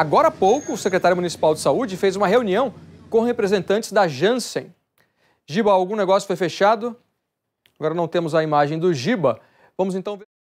Agora há pouco, o secretário municipal de saúde fez uma reunião com representantes da Janssen. Giba, algum negócio foi fechado? Agora não temos a imagem do Giba. Vamos então ver.